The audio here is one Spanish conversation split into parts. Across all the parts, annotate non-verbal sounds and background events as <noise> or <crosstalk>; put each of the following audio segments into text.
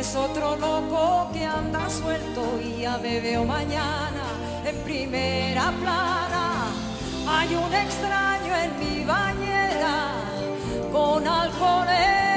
es otro loco que anda suelto y ya me veo mañana en primera plana. Hay un extraño en mi bañera con alcohol.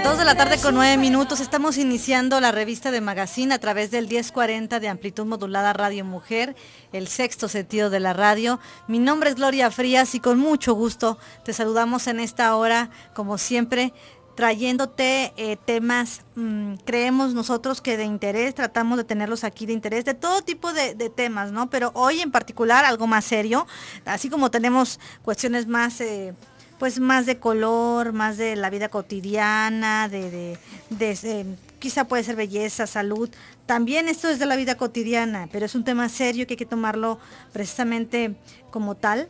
Dos de la tarde con nueve minutos, estamos iniciando la revista de Magazine a través del 1040 de amplitud modulada Radio Mujer, el sexto sentido de la radio. Mi nombre es Gloria Frías y con mucho gusto te saludamos en esta hora, como siempre, trayéndote eh, temas, mm, creemos nosotros que de interés, tratamos de tenerlos aquí de interés, de todo tipo de, temas, ¿no? Pero hoy en particular algo más serio, así como tenemos cuestiones más... Eh, pues más de color, más de la vida cotidiana, de, de, eh, quizá puede ser belleza, salud. También esto es de la vida cotidiana, pero es un tema serio que hay que tomarlo precisamente como tal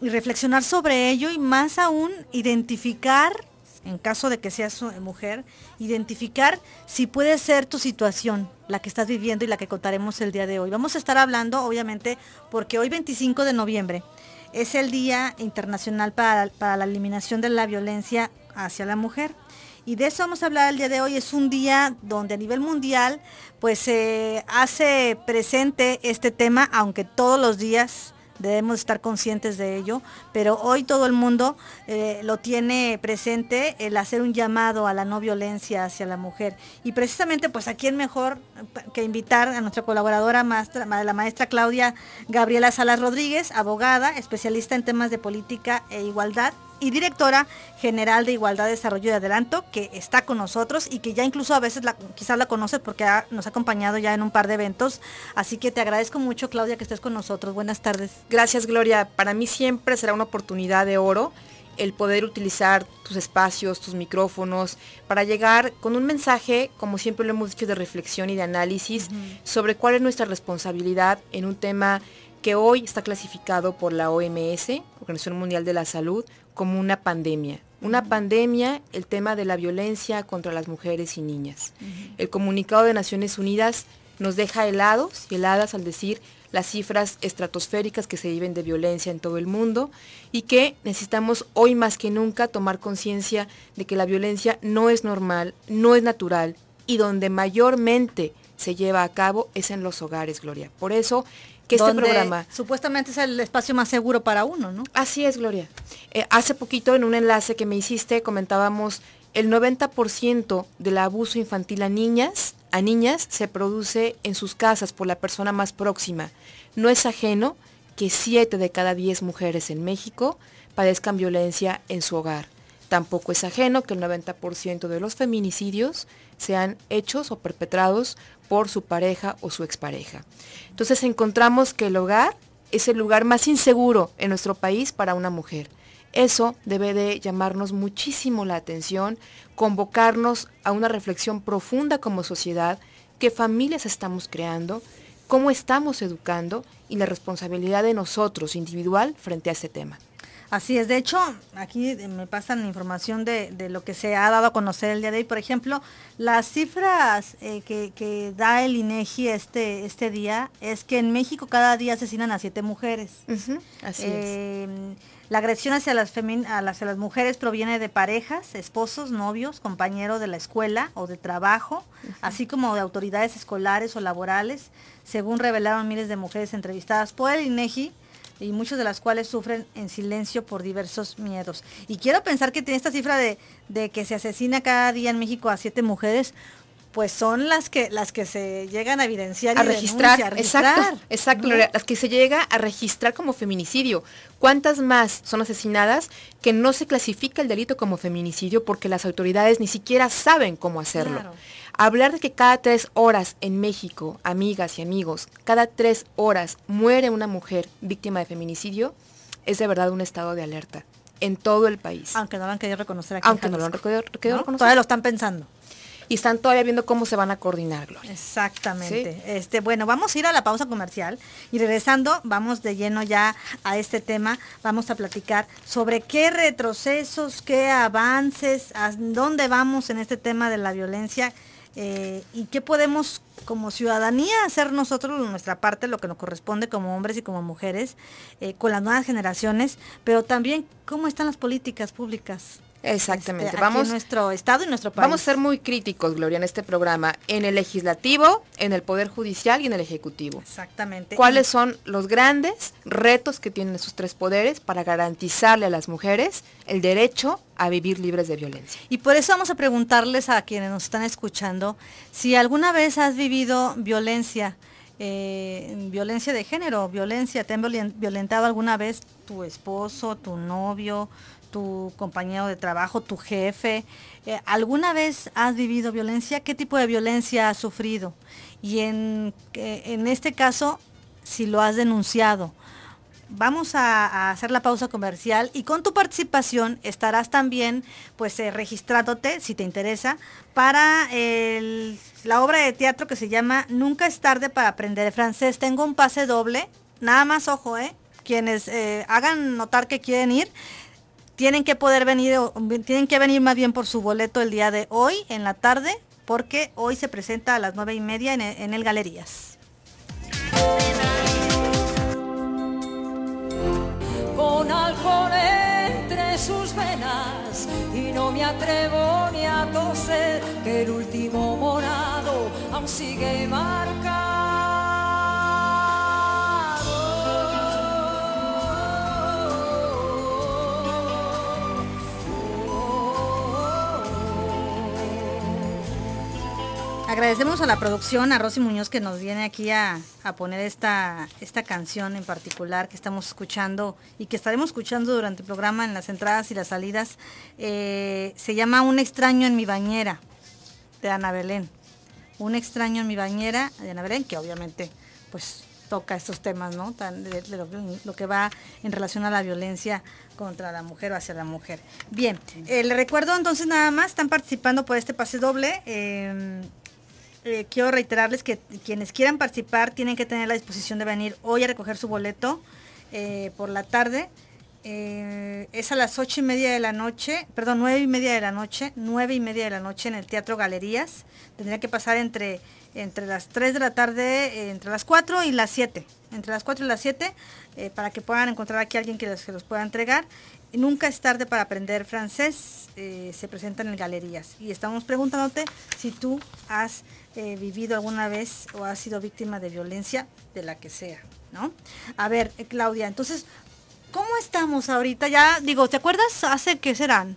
y reflexionar sobre ello y más aún identificar en caso de que seas eh, mujer, identificar si puede ser tu situación, la que estás viviendo y la que contaremos el día de hoy. Vamos a estar hablando, obviamente, porque hoy 25 de noviembre es el Día Internacional para, la Eliminación de la Violencia hacia la Mujer. Y de eso vamos a hablar el día de hoy. Es un día donde a nivel mundial pues se hace presente este tema, aunque todos los días debemos estar conscientes de ello, pero hoy todo el mundo eh, lo tiene presente, el hacer un llamado a la no violencia hacia la mujer. Y precisamente, pues, ¿a quién mejor que invitar a nuestra colaboradora, la maestra Claudia Gabriela Salas Rodríguez, abogada, especialista en temas de política e igualdad, y directora general de Igualdad, Desarrollo y Adelanto, que está con nosotros y que ya incluso a veces la, quizás la conoce porque nos ha acompañado ya en un par de eventos. Así que te agradezco mucho, Claudia, que estés con nosotros. Buenas tardes. Gracias, Gloria. Para mí siempre será una oportunidad de oro el poder utilizar tus espacios, tus micrófonos, para llegar con un mensaje, como siempre lo hemos dicho, de reflexión y de análisis sobre cuál es nuestra responsabilidad en un tema que hoy está clasificado por la OMS, Organización Mundial de la Salud, como una pandemia. Una pandemia, el tema de la violencia contra las mujeres y niñas. El comunicado de Naciones Unidas nos deja helados y heladas al decir las cifras estratosféricas que se viven de violencia en todo el mundo y que necesitamos hoy más que nunca tomar conciencia de que la violencia no es normal, no es natural y donde mayormente se lleva a cabo es en los hogares, Gloria. Por eso que este programa... Supuestamente es el espacio más seguro para uno, ¿no? Así es, Gloria. Eh, hace poquito en un enlace que me hiciste comentábamos el 90% del abuso infantil a niñas, a niñas se produce en sus casas por la persona más próxima. No es ajeno que 7 de cada 10 mujeres en México padezcan violencia en su hogar. Tampoco es ajeno que el 90% de los feminicidios sean hechos o perpetrados por su pareja o su expareja. Entonces encontramos que el hogar es el lugar más inseguro en nuestro país para una mujer. Eso debe de llamarnos muchísimo la atención, convocarnos a una reflexión profunda como sociedad, qué familias estamos creando, cómo estamos educando y la responsabilidad de nosotros individual frente a este tema. Así es, de hecho, aquí me pasan información de, lo que se ha dado a conocer el día de hoy. Por ejemplo, las cifras eh, que, da el INEGI este, este día es que en México cada día asesinan a siete mujeres. así em, La agresión hacia las, las, mujeres proviene de parejas, esposos, novios, compañeros de la escuela o de trabajo, así como de autoridades escolares o laborales, según revelaron miles de mujeres entrevistadas por el INEGI y muchas de las cuales sufren en silencio por diversos miedos. Y quiero pensar que tiene esta cifra de, que se asesina cada día en México a siete mujeres, pues son las que las que se llegan a evidenciar a y registrar, a registrar. Exacto, las que se llega a registrar como feminicidio. ¿Cuántas más son asesinadas que no se clasifica el delito como feminicidio porque las autoridades ni siquiera saben cómo hacerlo? Hablar de que cada tres horas en México, amigas y amigos, cada tres horas muere una mujer víctima de feminicidio, es de verdad un estado de alerta en todo el país. Aunque no lo han querido reconocer aquí. Aunque no lo han querido, reconocer. Todavía lo están pensando. Y están todavía viendo cómo se van a coordinar, Gloria. Exactamente. Este, bueno, vamos a ir a la pausa comercial y regresando, vamos de lleno ya a este tema, vamos a platicar sobre qué retrocesos, qué avances, dónde vamos en este tema de la violencia eh, ¿Y qué podemos como ciudadanía hacer nosotros nuestra parte, lo que nos corresponde como hombres y como mujeres, eh, con las nuevas generaciones? Pero también, ¿cómo están las políticas públicas Exactamente. Este, vamos nuestro estado y nuestro Vamos a ser muy críticos, Gloria, en este programa, en el legislativo, en el poder judicial y en el ejecutivo. Exactamente. ¿Cuáles son los grandes retos que tienen esos tres poderes para garantizarle a las mujeres el derecho a vivir libres de violencia? Y por eso vamos a preguntarles a quienes nos están escuchando si alguna vez has vivido violencia. Eh, violencia de género, violencia, te han violentado alguna vez tu esposo, tu novio, tu compañero de trabajo, tu jefe. Eh, ¿Alguna vez has vivido violencia? ¿Qué tipo de violencia has sufrido? Y en, eh, en este caso, si lo has denunciado. Vamos a, hacer la pausa comercial y con tu participación estarás también pues eh, registrándote, si te interesa, para el, la obra de teatro que se llama Nunca es tarde para aprender francés. Tengo un pase doble, nada más ojo, ¿eh? Quienes hagan notar que quieren ir, tienen que poder venir, tienen que venir más bien por su boleto el día de hoy, en la tarde, porque hoy se presenta a las nueve y media en el, en el Galerías. Con alcohol entre sus venas y no me atrevo ni a toser que el último morado aún sigue marcado. Agradecemos a la producción, a Rosy Muñoz que nos viene aquí a, poner esta, esta canción en particular que estamos escuchando y que estaremos escuchando durante el programa en las entradas y las salidas. Eh, se llama Un extraño en mi bañera de Ana Belén. Un extraño en mi bañera de Ana Belén, que obviamente pues toca estos temas, ¿no? lo, que va en relación a la violencia contra la mujer o hacia la mujer. Bien, el eh, le recuerdo entonces nada más, están participando por este pase doble. Eh, eh, quiero reiterarles que quienes quieran participar tienen que tener la disposición de venir hoy a recoger su boleto eh, por la tarde. Eh, es a las ocho y media de la noche, perdón, nueve y media de la noche, nueve y media de la noche en el Teatro Galerías. Tendría que pasar entre, entre las 3 de la tarde, entre las 4 y las 7. Entre las cuatro y las 7, para que puedan encontrar aquí a alguien que los, los pueda entregar. Nunca es tarde para aprender francés. se presentan en galerías. Y estamos preguntándote si tú has vivido alguna vez o ha sido víctima de violencia, de la que sea, ¿no? A ver, eh, Claudia, entonces, ¿cómo estamos ahorita? Ya, digo, ¿te acuerdas hace qué serán?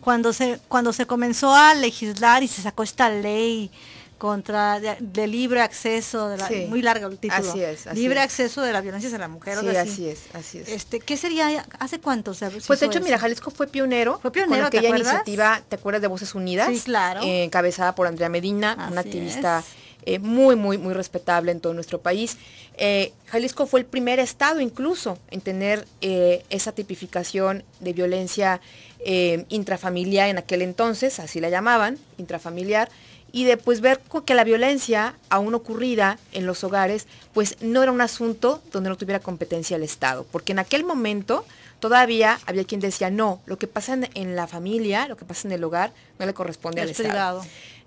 Cuando se, cuando se comenzó a legislar y se sacó esta ley contra de, libre acceso de la, muy largo el título libre acceso de la violencia hacia la mujer sí, así. es así es este qué sería hace cuánto se pues de hecho mira Jalisco fue pionero fue pionero aquella iniciativa te acuerdas de Voces Unidas sí, claro encabezada por Andrea Medina una activista eh, muy muy muy respetable en todo nuestro país eh, Jalisco fue el primer estado incluso en tener eh, esa tipificación de violencia intrafamiliar en aquel entonces así la llamaban intrafamiliar y de pues ver que la violencia aún ocurrida en los hogares pues no era un asunto donde no tuviera competencia el Estado, porque en aquel momento todavía había quien decía, no, lo que pasa en, la familia, lo que pasa en el hogar, no le corresponde al Estado.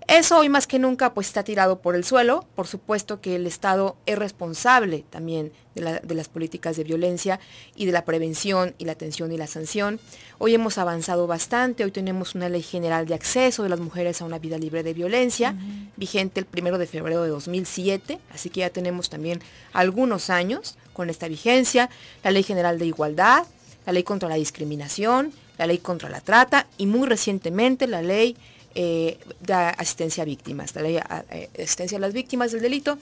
Eso hoy más que nunca pues está tirado por el suelo. Por supuesto que el Estado es responsable también de, las políticas de violencia y de la prevención y la atención y la sanción. Hoy hemos avanzado bastante. Hoy tenemos una ley general de acceso de las mujeres a una vida libre de violencia, vigente el primero de febrero de 2007. Así que ya tenemos también algunos años con esta vigencia. La ley general de igualdad, la ley contra la discriminación, la ley contra la trata y muy recientemente la ley eh, de asistencia a víctimas, de eh, asistencia a las víctimas del delito.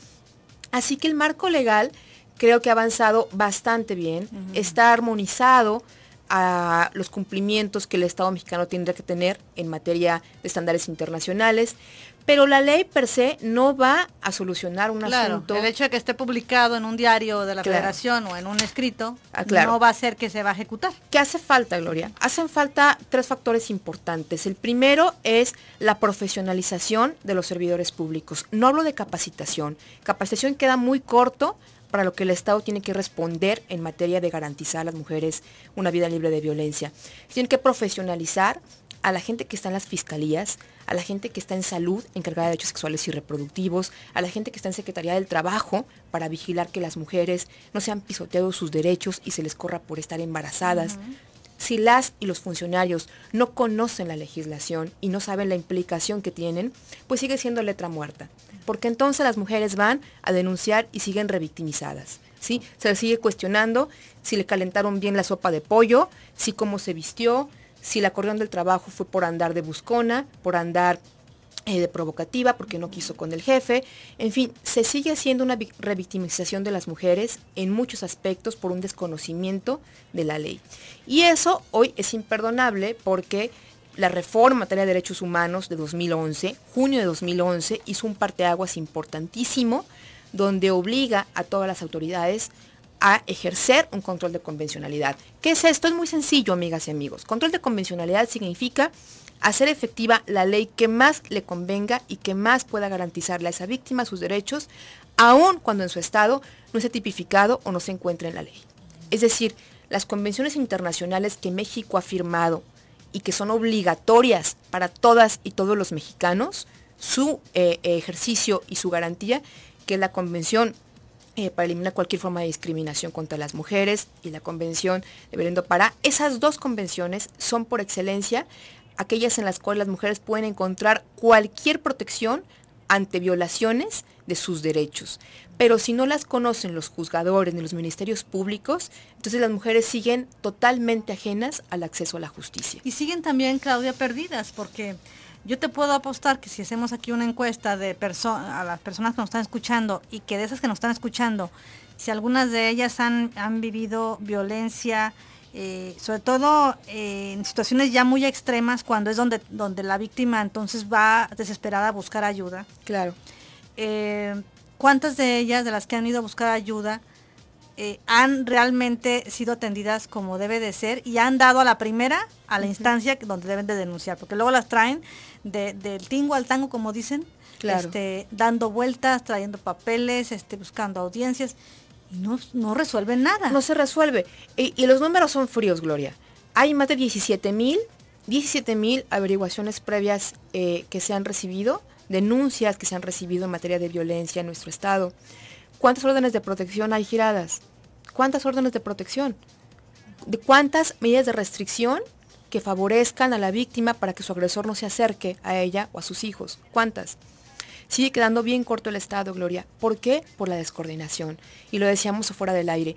Así que el marco legal creo que ha avanzado bastante bien, está armonizado a los cumplimientos que el Estado mexicano tendrá que tener en materia de estándares internacionales pero la ley per se no va a solucionar un claro, asunto. El hecho de que esté publicado en un diario de la federación o en un escrito ah, no va a ser que se va a ejecutar. ¿Qué hace falta, Gloria? Hacen falta tres factores importantes. El primero es la profesionalización de los servidores públicos. No hablo de capacitación. Capacitación queda muy corto para lo que el Estado tiene que responder en materia de garantizar a las mujeres una vida libre de violencia. Tienen que profesionalizar a la gente que está en las fiscalías, a la gente que está en salud, encargada de derechos sexuales y reproductivos, a la gente que está en Secretaría del Trabajo para vigilar que las mujeres no sean pisoteados sus derechos y se les corra por estar embarazadas. Si las y los funcionarios no conocen la legislación y no saben la implicación que tienen, pues sigue siendo letra muerta, porque entonces las mujeres van a denunciar y siguen revictimizadas. ¿sí? Se les sigue cuestionando si le calentaron bien la sopa de pollo, si cómo se vistió, si la corrieron del trabajo fue por andar de buscona, por andar eh, de provocativa, porque no quiso con el jefe. En fin, se sigue haciendo una revictimización de las mujeres en muchos aspectos por un desconocimiento de la ley. Y eso hoy es imperdonable porque la reforma en materia de derechos humanos de 2011, junio de 2011, hizo un parteaguas importantísimo donde obliga a todas las autoridades a ejercer un control de convencionalidad. ¿Qué es esto? Es muy sencillo, amigas y amigos. Control de convencionalidad significa hacer efectiva la ley que más le convenga y que más pueda garantizarle a esa víctima sus derechos, aun cuando en su estado no esté tipificado o no se encuentre en la ley. Es decir, las convenciones internacionales que México ha firmado y que son obligatorias para todas y todos los mexicanos, su eh, ejercicio y su garantía, que es la Convención eh, para eliminar cualquier forma de discriminación contra las mujeres y la Convención de Belén do Pará. Esas dos convenciones son por excelencia aquellas en las cuales las mujeres pueden encontrar cualquier protección ante violaciones de sus derechos. Pero si no las conocen los juzgadores ni los ministerios públicos, entonces las mujeres siguen totalmente ajenas al acceso a la justicia. Y siguen también, Claudia, perdidas, porque yo te puedo apostar que si hacemos aquí una encuesta de a las personas que nos están escuchando y que de esas que nos están escuchando, si algunas de ellas han, vivido violencia, eh, sobre todo eh, en situaciones ya muy extremas, cuando es donde, donde la víctima entonces va desesperada a buscar ayuda. Claro. Eh, ¿Cuántas de ellas, de las que han ido a buscar ayuda, eh, han realmente sido atendidas como debe de ser y han dado a la primera, a la instancia donde deben de denunciar, porque luego las traen del tingo al tango, como dicen, este, dando vueltas, trayendo papeles, este, buscando audiencias, y no, no resuelven nada. No se resuelve. Y, los números son fríos, Gloria. Hay más de 17 mil 17 averiguaciones previas eh, que se han recibido, denuncias que se han recibido en materia de violencia en nuestro estado. ¿Cuántas órdenes de protección hay giradas? ¿Cuántas órdenes de protección? ¿De cuántas medidas de restricción que favorezcan a la víctima para que su agresor no se acerque a ella o a sus hijos? ¿Cuántas? Sigue quedando bien corto el Estado, Gloria. ¿Por qué? Por la descoordinación. Y lo decíamos fuera del aire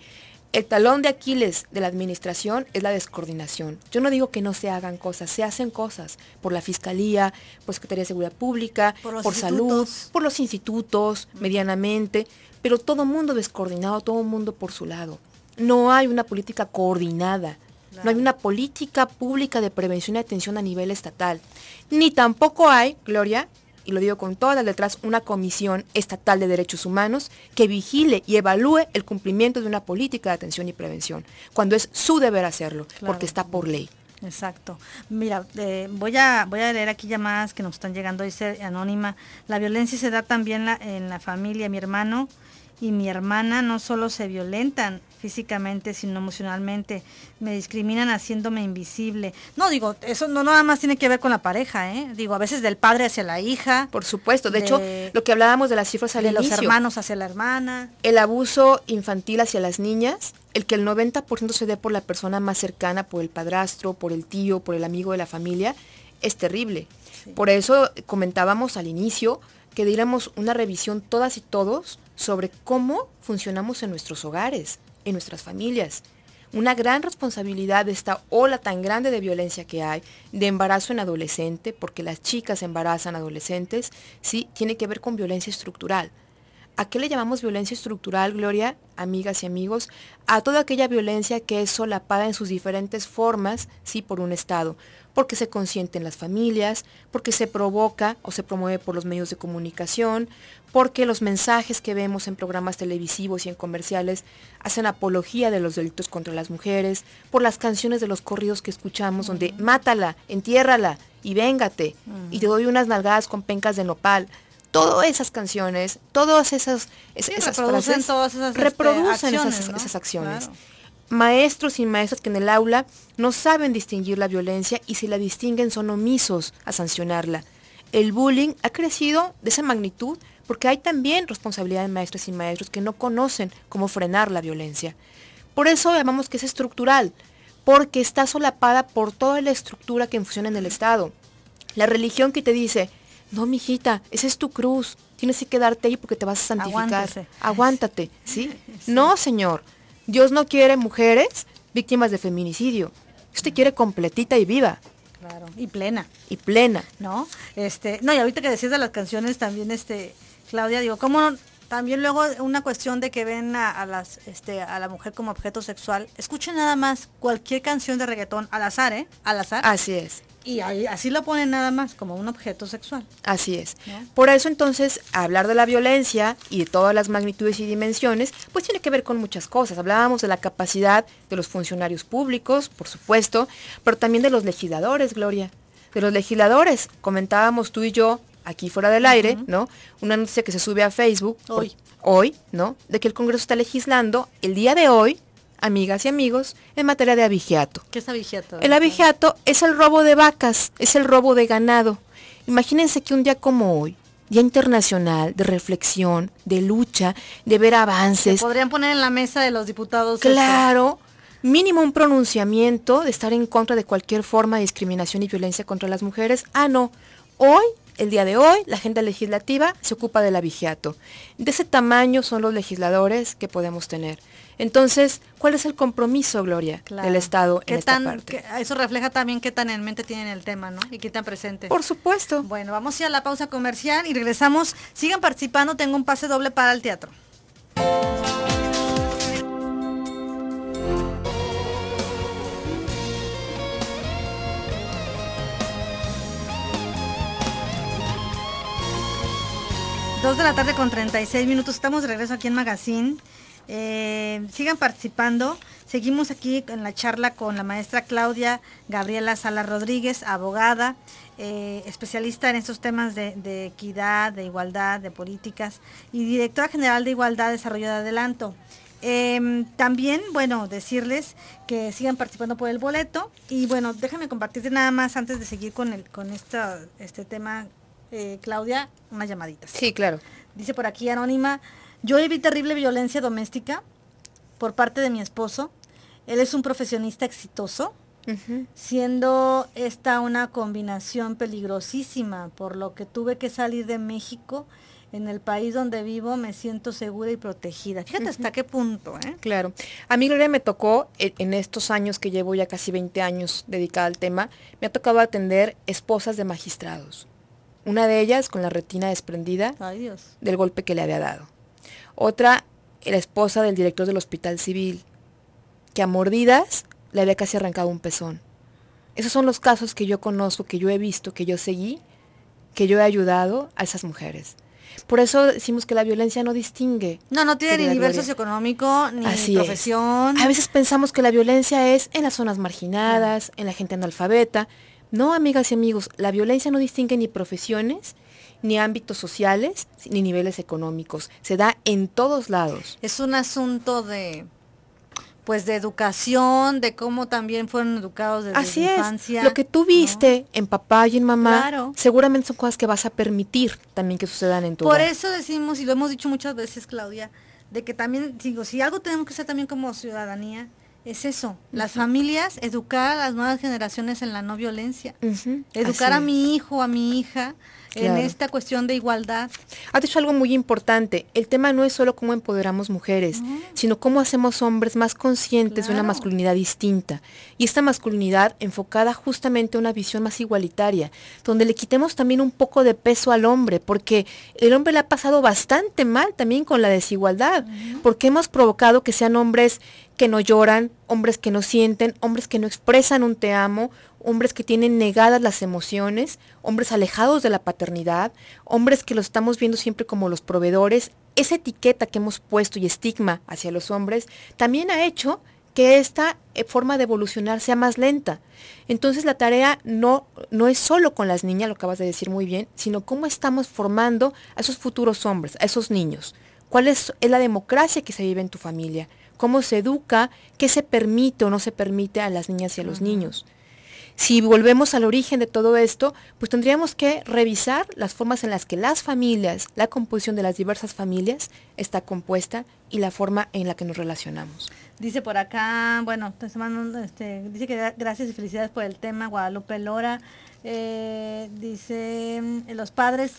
el talón de Aquiles de la administración es la descoordinación. Yo no digo que no se hagan cosas, se hacen cosas por la Fiscalía, por Secretaría de Seguridad Pública, por, salud, por los institutos, medianamente, pero todo mundo descoordinado, todo mundo por su lado. No hay una política coordinada. No hay una política pública de prevención y atención a nivel estatal. Ni tampoco hay, Gloria, y lo digo con todas las letras, una comisión estatal de derechos humanos que vigile y evalúe el cumplimiento de una política de atención y prevención, cuando es su deber hacerlo, porque está por ley. Exacto. Mira, eh, voy, a, voy a leer aquí llamadas que nos están llegando, dice Anónima. La violencia se da también en la familia. Mi hermano y mi hermana no solo se violentan, físicamente, sino emocionalmente. Me discriminan haciéndome invisible. No, digo, eso no nada más tiene que ver con la pareja, ¿eh? Digo, a veces del padre hacia la hija. Por supuesto, de, hecho, lo que hablábamos de las cifras al de los hermanos hacia la hermana. El abuso infantil hacia las niñas, el que el 90% se dé por la persona más cercana, por el padrastro, por el tío, por el amigo de la familia, es terrible. Por eso comentábamos al inicio que diéramos una revisión todas y todos sobre cómo funcionamos en nuestros hogares en nuestras familias. Una gran responsabilidad de esta ola tan grande de violencia que hay, de embarazo en adolescente, porque las chicas embarazan adolescentes, sí, tiene que ver con violencia estructural ¿A qué le llamamos violencia estructural, Gloria, amigas y amigos? A toda aquella violencia que es solapada en sus diferentes formas, sí, por un Estado, porque se en las familias, porque se provoca o se promueve por los medios de comunicación, porque los mensajes que vemos en programas televisivos y en comerciales hacen apología de los delitos contra las mujeres, por las canciones de los corridos que escuchamos donde mátala, entiérrala y véngate, y te doy unas nalgadas con pencas de nopal todas esas canciones, todas esas, reproducen todas esas este, reproducen acciones, esas, acciones. Maestros y maestras que en el aula no saben distinguir la violencia y si la distinguen son omisos a sancionarla. El bullying ha crecido de esa magnitud porque hay también responsabilidad de maestros y maestros que no conocen cómo frenar la violencia. Por eso llamamos que es estructural, porque está solapada por toda la estructura que funciona en el Estado. La religión que te dice, no, mijita, esa es tu cruz. Tienes que quedarte ahí porque te vas a santificar. Aguántate, <laughs> ¿sí? No, señor. Dios no quiere mujeres víctimas de feminicidio. Usted quiere completita y viva. Claro, y plena. Y plena. ¿No? Este, no, y ahorita que decías de las canciones también, este, Claudia, digo, como también luego una cuestión de que ven a, las este a la mujer como objeto sexual escuchen nada más cualquier canción de reggaetón al azar eh al azar así es y así lo ponen nada más, como un objeto sexual. Así es. Por eso entonces, hablar de la violencia y de todas las magnitudes y dimensiones, pues tiene que ver con muchas cosas. Hablábamos de la capacidad de los funcionarios públicos, por supuesto, pero también de los legisladores, Gloria. De los legisladores, comentábamos tú y yo aquí fuera del aire, ¿no? Una noticia que se sube a Facebook hoy. hoy, ¿no? De que el Congreso está legislando el día de hoy, amigas y amigos, en materia de abigeato. ¿Qué es abigeato? El abigeato es el robo de vacas, es el robo de ganado. Imagínense que un día como hoy, Día Internacional de Reflexión, de lucha, de ver avances. podrían poner en la mesa de los diputados. Claro. Mínimo un pronunciamiento de estar en contra de cualquier forma de discriminación y violencia contra las mujeres. Ah, no. Hoy el día de hoy, la agenda legislativa se ocupa del abigeato. De ese tamaño son los legisladores que podemos tener. Entonces, ¿cuál es el compromiso, Gloria, del Estado en esta parte? Ah, eso refleja también qué tan en mente tienen el tema, ¿no? Y qué tan presente. Por supuesto. Bueno, vamos ya a la pausa comercial y regresamos. Sigan participando, tengo un pase doble para el teatro. Dos de la tarde con 36 minutos. Estamos de regreso aquí en Magazine. Eh, sigan participando. Seguimos aquí en la charla con la maestra Claudia Gabriela Sala Rodríguez, abogada, eh, especialista en estos temas de, equidad, de igualdad, de políticas y directora general de Igualdad, Desarrollo de Adelanto. Em, también, bueno, decirles que sigan participando por el boleto y bueno, déjame compartirte nada más antes de seguir con, el, con este tema, eh, Claudia, unas llamaditas. Sí, claro. Dice por aquí Anónima, yo vi terrible violencia doméstica por parte de mi esposo. Él es un profesionista exitoso, siendo esta una combinación peligrosísima, por lo que tuve que salir de México. En el país donde vivo me siento segura y protegida. Fíjate hasta qué punto, ¿eh? Claro. A mí, Gloria, me tocó, e, en estos años que llevo ya casi 20 años dedicada al tema, me ha tocado atender esposas de magistrados. Una de ellas con la retina desprendida del golpe que le había dado. Otra, la esposa del director del hospital civil, que a mordidas le había casi arrancado un pezón. Esos son los casos que yo conozco, que yo he visto, que yo seguí, que yo he ayudado a esas mujeres. Por eso decimos que la violencia no distingue. No, no tiene ni nivel socioeconómico, ni profesión. A veces pensamos que la violencia es en las zonas marginadas, en la gente analfabeta. No, amigas y amigos, la violencia no distingue ni profesiones, ni ámbitos sociales, ni niveles económicos. Se da en todos lados. Es un asunto de pues de educación, de cómo también fueron educados desde la infancia. Así es. Lo que tú viste en papá y en mamá, seguramente son cosas que vas a permitir también que sucedan en tu vida Por eso decimos, y lo hemos dicho muchas veces, Claudia, de que también, digo, si algo tenemos que hacer también como ciudadanía, es eso, las familias, educar a las nuevas generaciones en la no violencia, educar a mi hijo, a mi hija, en esta cuestión de igualdad. Ha dicho algo muy importante, el tema no es solo cómo empoderamos mujeres, sino cómo hacemos hombres más conscientes de una masculinidad distinta. Y esta masculinidad enfocada justamente a una visión más igualitaria, donde le quitemos también un poco de peso al hombre, porque el hombre le ha pasado bastante mal también con la desigualdad, porque hemos provocado que sean hombres que no lloran, hombres que no sienten, hombres que no expresan un te amo, hombres que tienen negadas las emociones, hombres alejados de la paternidad, hombres que los estamos viendo siempre como los proveedores. Esa etiqueta que hemos puesto y estigma hacia los hombres también ha hecho que esta eh, forma de evolucionar sea más lenta. Entonces la tarea no, no es solo con las niñas, lo acabas de decir muy bien, sino cómo estamos formando a esos futuros hombres, a esos niños. ¿Cuál es la democracia que se vive en tu familia? cómo se educa, qué se permite o no se permite a las niñas y a los niños. Si volvemos al origen de todo esto, pues tendríamos que revisar las formas en las que las familias, la composición de las diversas familias está compuesta y la forma en la que nos relacionamos. Dice por acá, bueno, este, dice que gracias y felicidades por el tema, Guadalupe Lora. Eh, dice, los padres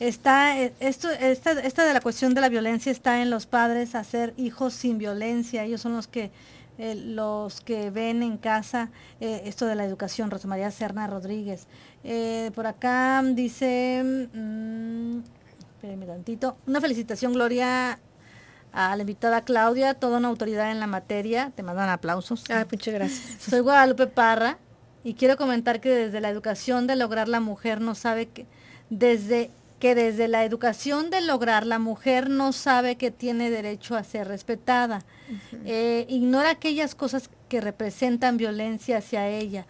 Está, eh, esto, esta, de la cuestión de la violencia está en los padres hacer hijos sin violencia. Ellos son los que eh, los que ven en casa eh, esto de la educación, Rosa Serna Rodríguez. por acá dice, mmm, tantito, una felicitación Gloria a la invitada Claudia, toda una autoridad en la materia, te mandan aplausos. Ah, muchas gracias. <laughs> Soy Guadalupe Parra y quiero comentar que desde la educación de lograr la mujer no sabe que desde que desde la educación de lograr la mujer no sabe que tiene derecho a ser respetada, eh, ignora aquellas cosas que representan violencia hacia ella.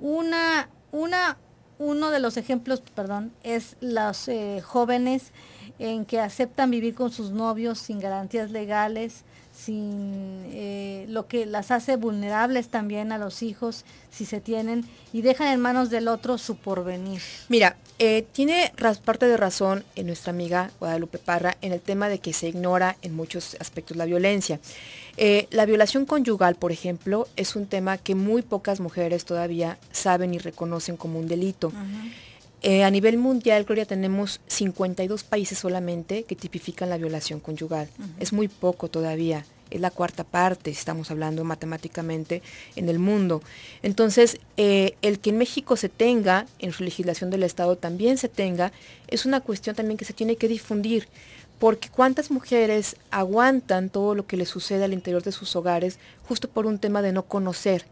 Una, una, uno de los ejemplos, perdón, es los eh, jóvenes en que aceptan vivir con sus novios sin garantías legales, sin eh, lo que las hace vulnerables también a los hijos si se tienen y dejan en manos del otro su porvenir. Mira, eh, tiene parte de razón eh, nuestra amiga Guadalupe Parra en el tema de que se ignora en muchos aspectos la violencia. la violación conyugal, por ejemplo, es un tema que muy pocas mujeres todavía saben y reconocen como un delito. Eh, a nivel mundial, Gloria, tenemos 52 países solamente que tipifican la violación conyugal. Es muy poco todavía. Es la cuarta parte, estamos hablando matemáticamente, en el mundo. Entonces, eh, el que en México se tenga, en su legislación del Estado también se tenga, es una cuestión también que se tiene que difundir porque cuántas mujeres aguantan todo lo que les sucede al interior de sus hogares justo por un tema de no conocer.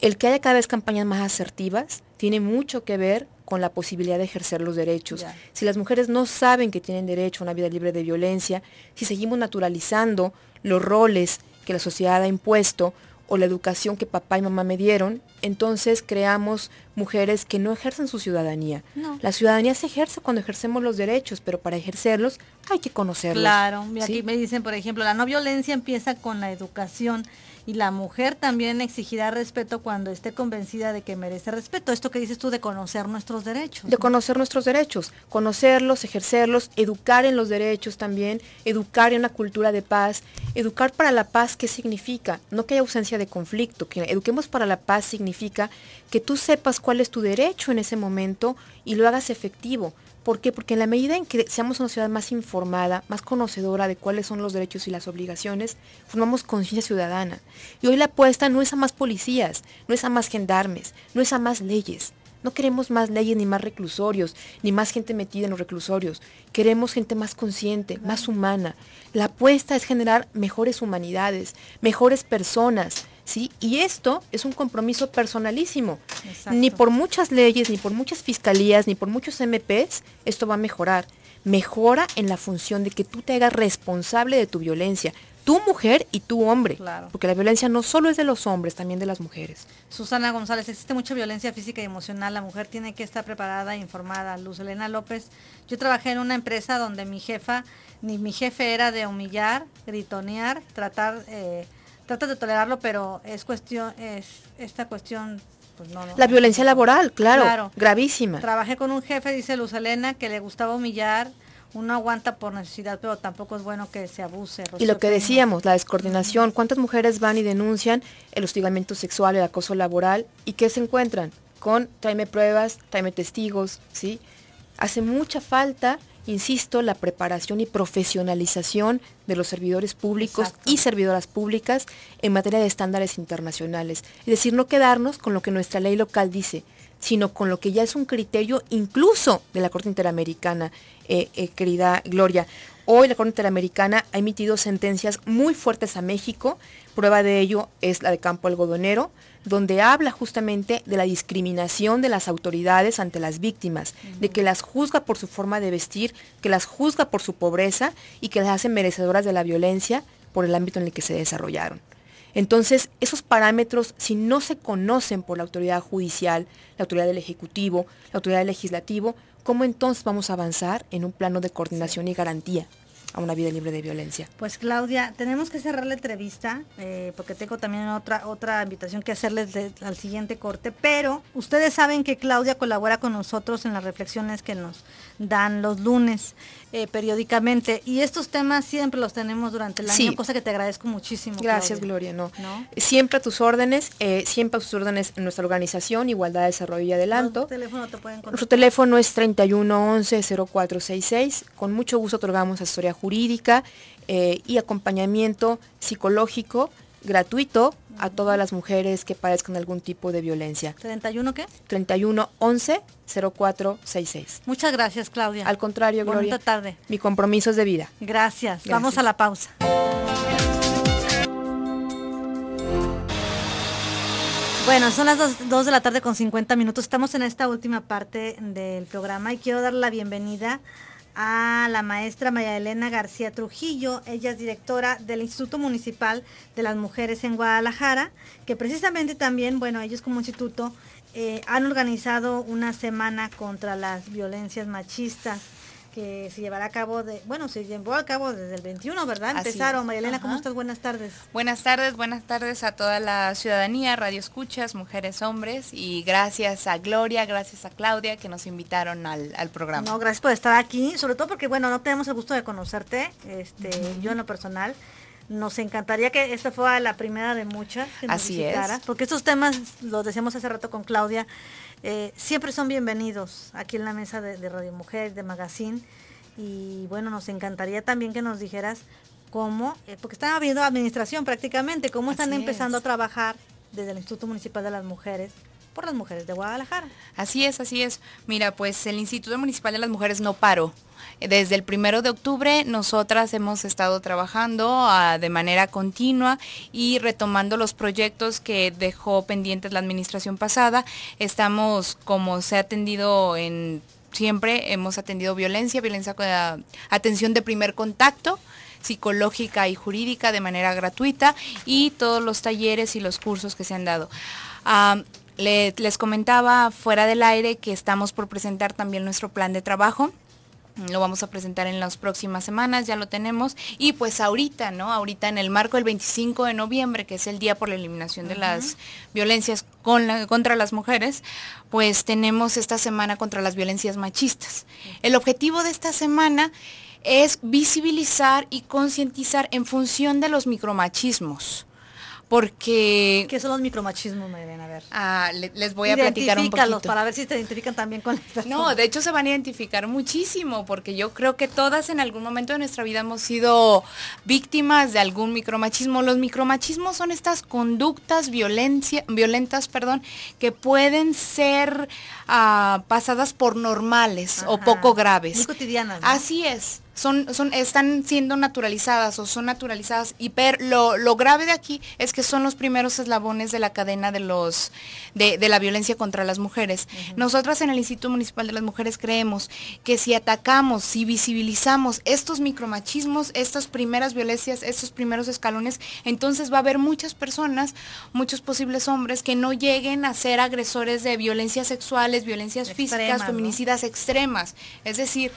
El que haya cada vez campañas más asertivas tiene mucho que ver con la posibilidad de ejercer los derechos. Si las mujeres no saben que tienen derecho a una vida libre de violencia, si seguimos naturalizando los roles que la sociedad ha impuesto o la educación que papá y mamá me dieron, entonces creamos mujeres que no ejercen su ciudadanía. La ciudadanía se ejerce cuando ejercemos los derechos, pero para ejercerlos hay que conocerlos. Claro, y aquí me dicen, por ejemplo, la no violencia empieza con la educación y la mujer también exigirá respeto cuando esté convencida de que merece respeto. Esto que dices tú de conocer nuestros derechos. De conocer nuestros derechos, conocerlos, ejercerlos, educar en los derechos también, educar en una cultura de paz, educar para la paz, ¿qué significa? No que haya ausencia de conflicto, que eduquemos para la paz significa que tú sepas cuál es tu derecho en ese momento y lo hagas efectivo ¿Por qué? Porque en la medida en que seamos una ciudad más informada, más conocedora de cuáles son los derechos y las obligaciones, formamos conciencia ciudadana. Y hoy la apuesta no es a más policías, no es a más gendarmes, no es a más leyes. No queremos más leyes ni más reclusorios, ni más gente metida en los reclusorios. Queremos gente más consciente, más humana. La apuesta es generar mejores humanidades, mejores personas, ¿sí? Y esto es un compromiso personalísimo. Ni por muchas leyes, ni por muchas fiscalías, ni por muchos MPs, esto va a mejorar. Mejora en la función de que tú te hagas responsable de tu violencia, tu mujer y tu hombre. Porque la violencia no solo es de los hombres, también de las mujeres. Susana González, existe mucha violencia física y emocional. La mujer tiene que estar preparada e informada. Luz Elena López, yo trabajé en una empresa donde mi jefa, ni mi jefe era de humillar, gritonear, tratar... Eh, trata de tolerarlo, pero es cuestión, es esta cuestión pues no, no. La violencia laboral, claro, gravísima. Trabajé con un jefe, dice Luz Elena, que le gustaba humillar, uno aguanta por necesidad, pero tampoco es bueno que se abuse. Y lo que decíamos, la descoordinación, ¿cuántas mujeres van y denuncian el hostigamiento sexual, el acoso laboral y qué se encuentran? Con tráeme pruebas, tráeme testigos, ¿sí? Hace mucha falta insisto, la preparación y profesionalización de los servidores públicos y servidoras públicas en materia de estándares internacionales. Es decir, no quedarnos con lo que nuestra ley local dice, sino con lo que ya es un criterio incluso de la Corte Interamericana, eh, eh, querida Gloria. Hoy la Corte Interamericana ha emitido sentencias muy fuertes a México. Prueba de ello es la de Campo Algodonero, donde habla justamente de la discriminación de las autoridades ante las víctimas, de que las juzga por su forma de vestir, que las juzga por su pobreza y que las hace merecedoras de la violencia por el ámbito en el que se desarrollaron. Entonces, esos parámetros, si no se conocen por la autoridad judicial, la autoridad del Ejecutivo, la autoridad del Legislativo, ¿cómo entonces vamos a avanzar en un plano de coordinación y garantía a una vida libre de violencia? Pues Claudia, tenemos que cerrar la entrevista eh, porque tengo también otra, otra invitación que hacerles al siguiente corte, pero ustedes saben que Claudia colabora con nosotros en las reflexiones que nos dan los lunes eh, periódicamente. Y estos temas siempre los tenemos durante el año, cosa que te agradezco muchísimo. Gracias, Gloria. No. Siempre a tus órdenes, eh, siempre a tus órdenes en nuestra organización, Igualdad, Desarrollo y Adelanto. Teléfono Nuestro teléfono es 311 0466 Con mucho gusto otorgamos asesoría jurídica eh, y acompañamiento psicológico gratuito a todas las mujeres que padezcan algún tipo de violencia. ¿31 qué? 31 11 0466. Muchas gracias, Claudia. Al contrario, Gloria. Buena tarde. Mi compromiso es de vida. Gracias. Vamos a la pausa. Bueno, son las 2, de la tarde con 50 minutos. Estamos en esta última parte del programa y quiero dar la bienvenida a la maestra María Elena García Trujillo. Ella es directora del Instituto Municipal de las Mujeres en Guadalajara, que precisamente también, bueno, ellos como instituto eh, han organizado una semana contra las violencias machistas que se llevará a cabo de, bueno, se llevó a cabo desde el 21, ¿verdad? Empezaron. María Elena, ¿cómo estás? Buenas tardes. Buenas tardes, buenas tardes a toda la ciudadanía, radio escuchas, mujeres, hombres, y gracias a Gloria, gracias a Claudia que nos invitaron al, programa. No, gracias por estar aquí, sobre todo porque, bueno, no tenemos el gusto de conocerte, este, yo en lo personal. Nos encantaría que esta fuera la primera de muchas que nos Así porque estos temas los decíamos hace rato con Claudia, eh, siempre son bienvenidos aquí en la mesa de, Radio Mujer, de Magazine. Y bueno, nos encantaría también que nos dijeras cómo, eh, porque están habiendo administración prácticamente, cómo están empezando a trabajar desde el Instituto Municipal de las Mujeres por las mujeres de Guadalajara. Así es, así es. Mira, pues el Instituto Municipal de las Mujeres no paró. Desde el primero de octubre nosotras hemos estado trabajando ah, de manera continua y retomando los proyectos que dejó pendientes la administración pasada. Estamos, como se ha atendido siempre, hemos atendido violencia, violencia ah, atención de primer contacto psicológica y jurídica de manera gratuita y todos los talleres y los cursos que se han dado. Ah, les comentaba fuera del aire que estamos por presentar también nuestro plan de trabajo. Lo vamos a presentar en las próximas semanas, ya lo tenemos. Y pues ahorita, ¿no? Ahorita en el marco del 25 de noviembre, que es el día por la eliminación de las violencias contra las mujeres, pues tenemos esta semana contra las violencias machistas. El objetivo de esta semana es visibilizar y concientizar en función de los micromachismos porque... ¿Qué son los micromachismos, ven A ver. Ah, les voy a platicar un poquito. para ver si te identifican también con... personas. <laughs> no, de hecho se van a identificar muchísimo, porque yo creo que todas en algún momento de nuestra vida hemos sido víctimas de algún micromachismo. Los micromachismos son estas conductas violencia, violentas perdón, que pueden ser ah, pasadas por normales o poco graves. Muy cotidianas. Así es son, están siendo naturalizadas o son naturalizadas. Y lo, grave de aquí es que son los primeros eslabones de la cadena de, los, de, la violencia contra las mujeres. Nosotras en el Instituto Municipal de las Mujeres creemos que si atacamos, si visibilizamos estos micromachismos, estas primeras violencias, estos primeros escalones, entonces va a haber muchas personas, muchos posibles hombres que no lleguen a ser agresores de violencias sexuales, violencias físicas, feminicidas extremas. Es decir,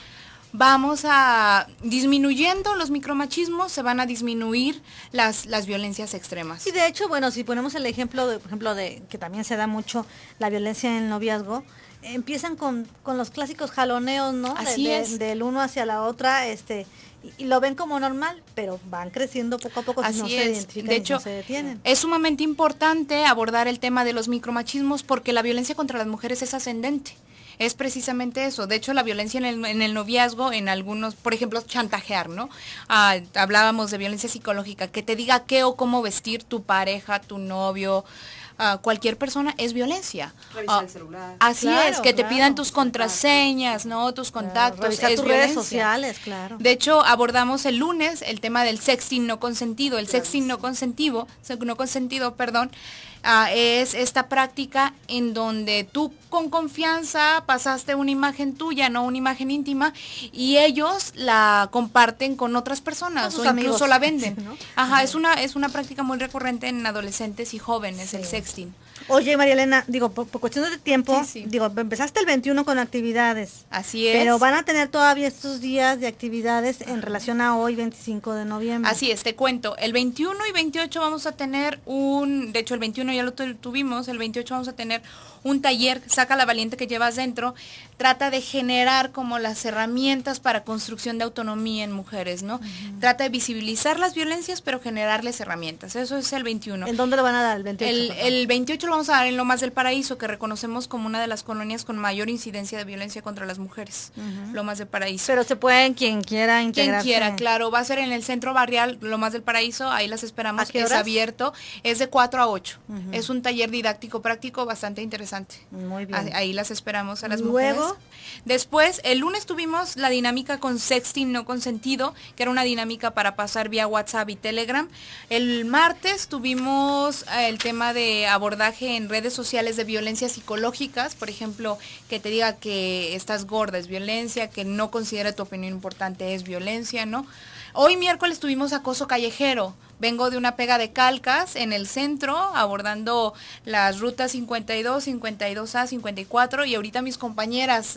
vamos a disminuyendo los micromachismos, se van a disminuir las, violencias extremas. Y de hecho, bueno, si ponemos el ejemplo, de, por ejemplo, de que también se da mucho la violencia en el noviazgo, empiezan con, los clásicos jaloneos, ¿no? Así es. Del uno hacia la otra, este, y lo ven como normal, pero van creciendo poco a poco no se identifican de hecho, no se detienen. Es sumamente importante abordar el tema de los micromachismos porque la violencia contra las mujeres es ascendente es precisamente eso. De hecho, la violencia en el, noviazgo, en algunos, por ejemplo, chantajear, ¿no? Ah, hablábamos de violencia psicológica, que te diga qué o cómo vestir tu pareja, tu novio. Ah, cualquier persona es violencia. Ah, el celular. Así es, que te pidan tus contraseñas, ¿no? Tus contactos. tus redes sociales, claro. De hecho, abordamos el lunes el tema del sexting no consentido. El sexting no consentido, no consentido, perdón, Ah, es esta práctica en donde tú con confianza pasaste una imagen tuya, no una imagen íntima, y ellos la comparten con otras personas o incluso la venden. <laughs> Ajá, es una, es una práctica muy recurrente en adolescentes y jóvenes, el sexting. Oye, María Elena, digo, por, cuestión de tiempo, digo, empezaste el 21 con actividades. Así es. Pero van a tener todavía estos días de actividades en relación a hoy, 25 de noviembre. Así es, te cuento. El 21 y 28 vamos a tener un, de hecho el 21 ya lo tuvimos, el 28 vamos a tener un taller, saca la valiente que llevas dentro, trata de generar como las herramientas para construcción de autonomía en mujeres, ¿no? Trata de visibilizar las violencias, pero generarles herramientas. Eso es el 21. ¿En dónde lo van a dar? El 28. El, 28 lo vamos a dar en Lomas del Paraíso, que reconocemos como una de las colonias con mayor incidencia de violencia contra las mujeres. Lomas del Paraíso. Pero se pueden quien quiera integrarse. Quien quiera, claro. Va a ser en el centro barrial Lomas del Paraíso, ahí las esperamos. que Es abierto, es de 4 a 8. Es un taller didáctico práctico bastante interesante. Muy bien. Ahí las esperamos a las Luego, Después, el lunes tuvimos la dinámica con sexting no consentido, que era una dinámica para pasar vía WhatsApp y Telegram. El martes tuvimos el tema de abordaje en redes sociales de violencias psicológicas, por ejemplo, que te diga que estás gorda es violencia, que no considera tu opinión importante es violencia, ¿no? Hoy miércoles tuvimos acoso callejero. Vengo de una pega de calcas en el centro, abordando las rutas 52, 52A, 54 y ahorita mis compañeras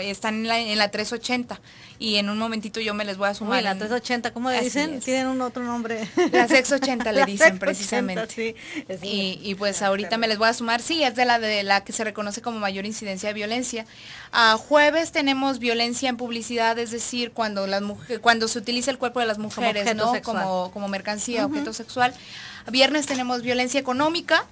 están en la, 380 y en un momentito yo me les voy a sumar. la 380, ¿cómo le dicen? Tienen un otro nombre. La 680 <laughs> le dicen precisamente. y, y, pues ah, ahorita me les voy a sumar, sí, es de la de la que se reconoce como mayor incidencia de violencia. A jueves tenemos violencia en publicidad, es decir, cuando las cuando se utiliza el cuerpo de las mujeres, como Como, mercancía, objeto sexual. Viernes tenemos violencia económica,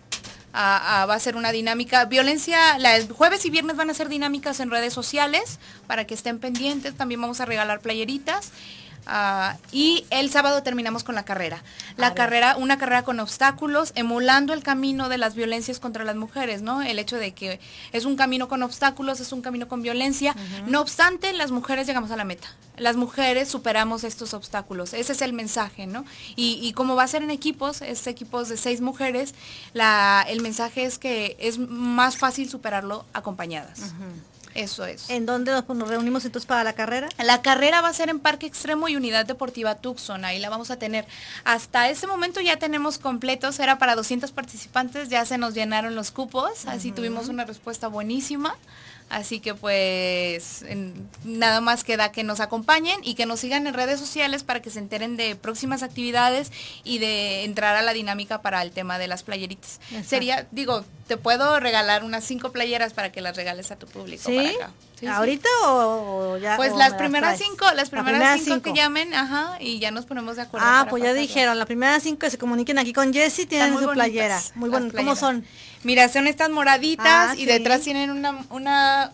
va a ser una dinámica. Violencia, la, jueves y viernes van a ser dinámicas en redes sociales para que estén pendientes. También vamos a regalar playeritas. Ah, y el sábado terminamos con la carrera. La carrera, una carrera con obstáculos, emulando el camino de las violencias contra las mujeres, ¿no? El hecho de que es un camino con obstáculos, es un camino con violencia. No obstante, las mujeres llegamos a la meta. Las mujeres superamos estos obstáculos. Ese es el mensaje, ¿no? Y, como va a ser en equipos, es equipos de seis mujeres, la, el mensaje es que es más fácil superarlo acompañadas. Eso es. ¿En dónde nos reunimos entonces para la carrera? La carrera va a ser en Parque Extremo y Unidad Deportiva Tucson. Ahí la vamos a tener. Hasta ese momento ya tenemos completos. Era para 200 participantes. Ya se nos llenaron los cupos. Así tuvimos una respuesta buenísima. Así que pues nada más queda que nos acompañen y que nos sigan en redes sociales para que se enteren de próximas actividades y de entrar a la dinámica para el tema de las playeritas. Sería, digo, te puedo regalar unas cinco playeras para que las regales a tu público ¿Sí? para acá. ¿Ahorita o ya? Pues las, primeras cinco, las, primeras cinco, que llamen, ajá, y ya nos ponemos de acuerdo. Ah, pues ya dijeron, las primeras cinco que se comuniquen aquí con Jessy tienen su playeras. playera. Muy bueno, ¿Cómo son? Mira, son estas moraditas ah, y detrás tienen una, una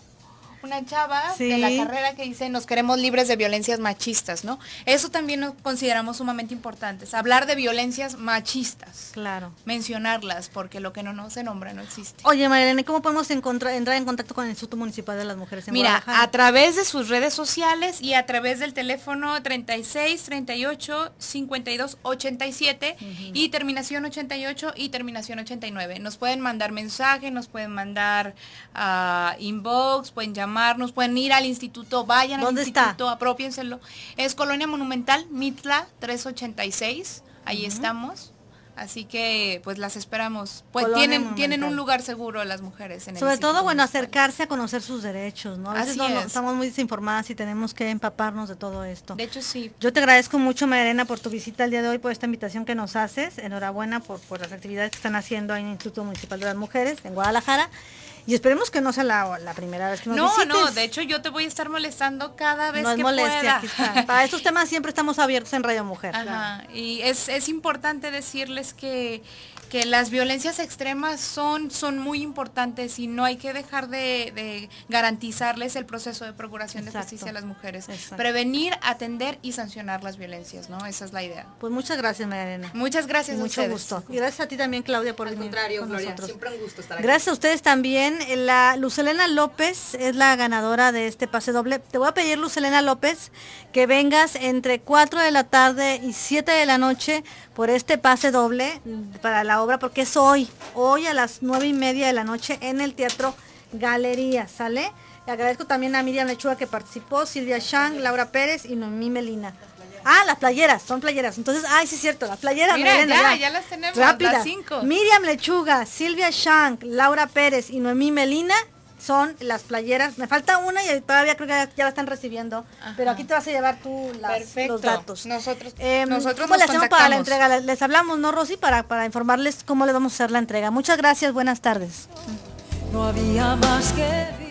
una chava de la carrera que dice nos queremos libres de violencias machistas, ¿no? Eso también nos consideramos sumamente importantes, hablar de violencias machistas. Claro. Mencionarlas, porque lo que no, se nombra no existe. Oye, Marilene, ¿cómo podemos entrar en contacto con el Instituto Municipal de las Mujeres en Mira, a través de sus redes sociales y a través del teléfono 36 38 52 87 y terminación 88 y terminación 89. Nos pueden mandar mensaje, nos pueden mandar ah, inbox, pueden llamar nos pueden ir al instituto, vayan ¿Dónde al instituto, está? Es Colonia Monumental, Mitla 386, ahí estamos. Así que pues las esperamos. Pues tienen tienen un lugar seguro las mujeres en Sobre todo bueno acercarse a conocer sus derechos, ¿no? estamos muy desinformadas y tenemos que empaparnos de todo esto. De hecho sí. Yo te agradezco mucho mariana por tu visita el día de hoy, por esta invitación que nos haces. Enhorabuena por, por las actividades que están haciendo en el Instituto Municipal de las Mujeres en Guadalajara. Y esperemos que no sea la, la primera vez que nos No, no, de hecho yo te voy a estar molestando cada vez no que molestia, pueda. <laughs> Para estos temas siempre estamos abiertos en Radio Mujer. Ajá, y es, es importante decirles que que las violencias extremas son, son muy importantes y no hay que dejar de, garantizarles el proceso de procuración de justicia a las mujeres. Prevenir, atender y sancionar las violencias, ¿no? Esa es la idea. Pues muchas gracias, María Muchas gracias. Mucho gusto. Y gracias a ti también, Claudia, por el contrario, Siempre un gusto estar aquí. Gracias a ustedes también. La Lucelena López es la ganadora de este pase doble. Te voy a pedir, Lucelena López, que vengas entre 4 de la tarde y 7 de la noche por este pase doble para la obra porque es hoy, hoy a las nueve y media de la noche en el Teatro Galería, ¿sale? Le agradezco también a Miriam Lechuga que participó, Silvia Shang, Laura Pérez y Noemí Melina. Ah, las playeras, son playeras. Entonces, ay, sí es cierto, las playeras. Mira, ya, las tenemos, Rápida. Miriam Lechuga, Silvia Shank, Laura Pérez y Noemí Melina son las playeras. Me falta una y todavía creo que ya, la están recibiendo. Pero aquí te vas a llevar tú los datos. Nosotros, em, nosotros para la entrega? Les hablamos, ¿no, Rosy? Para, para informarles cómo le vamos a hacer la entrega. Muchas gracias, buenas tardes. No había más que...